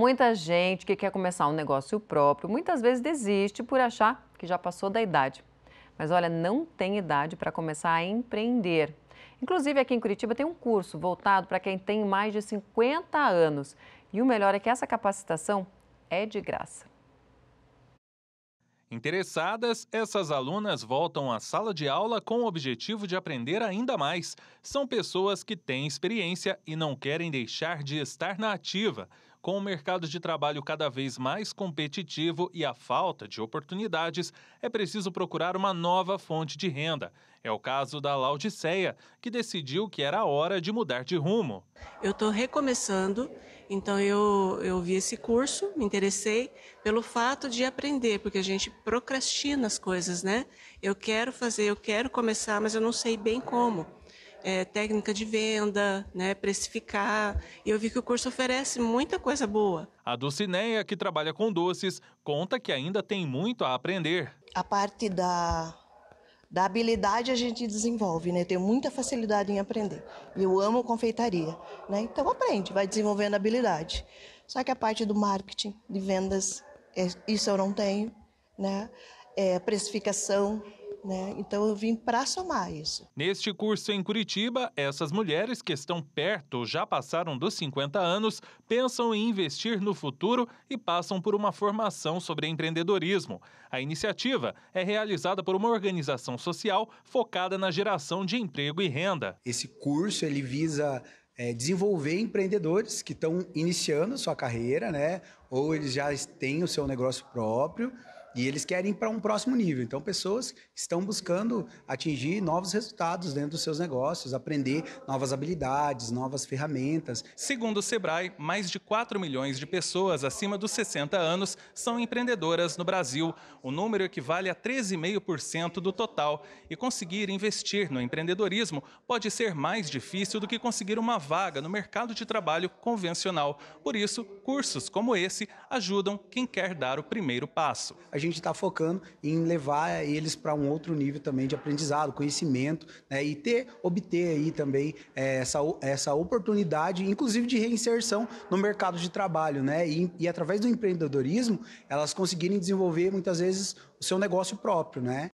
Muita gente que quer começar um negócio próprio muitas vezes desiste por achar que já passou da idade. Mas olha, não tem idade para começar a empreender. Inclusive, aqui em Curitiba tem um curso voltado para quem tem mais de 50 anos. E o melhor é que essa capacitação é de graça. Interessadas, essas alunas voltam à sala de aula com o objetivo de aprender ainda mais. São pessoas que têm experiência e não querem deixar de estar na ativa. Com o mercado de trabalho cada vez mais competitivo e a falta de oportunidades, é preciso procurar uma nova fonte de renda. É o caso da Laodiceia, que decidiu que era hora de mudar de rumo. Eu estou recomeçando, então eu, eu vi esse curso, me interessei pelo fato de aprender, porque a gente procrastina as coisas, né? Eu quero fazer, eu quero começar, mas eu não sei bem como é, técnica de venda, né, precificar. E eu vi que o curso oferece muita coisa boa. A Dulcineia, que trabalha com doces, conta que ainda tem muito a aprender. A parte da, da habilidade a gente desenvolve, né? tenho muita facilidade em aprender. E eu amo confeitaria, né? Então aprende, vai desenvolvendo habilidade. Só que a parte do marketing, de vendas, é, isso eu não tenho, né? É, precificação, né? Então eu vim para somar isso. Neste curso em Curitiba, essas mulheres que estão perto ou já passaram dos 50 anos pensam em investir no futuro e passam por uma formação sobre empreendedorismo. A iniciativa é realizada por uma organização social focada na geração de emprego e renda. Esse curso ele visa é, desenvolver empreendedores que estão iniciando sua carreira, né? Ou eles já têm o seu negócio próprio e eles querem ir para um próximo nível. Então, pessoas estão buscando atingir novos resultados dentro dos seus negócios, aprender novas habilidades, novas ferramentas. Segundo o Sebrae, mais de 4 milhões de pessoas acima dos 60 anos são empreendedoras no Brasil. O número equivale a 13,5% do total. E conseguir investir no empreendedorismo pode ser mais difícil do que conseguir uma vaga no mercado de trabalho convencional. Por isso, cursos como esse ajudam quem quer dar o primeiro passo. A gente está focando em levar eles para um outro nível também de aprendizado, conhecimento, né? E ter, obter aí também é, essa, essa oportunidade, inclusive de reinserção no mercado de trabalho, né? E, e através do empreendedorismo, elas conseguirem desenvolver muitas vezes o seu negócio próprio, né?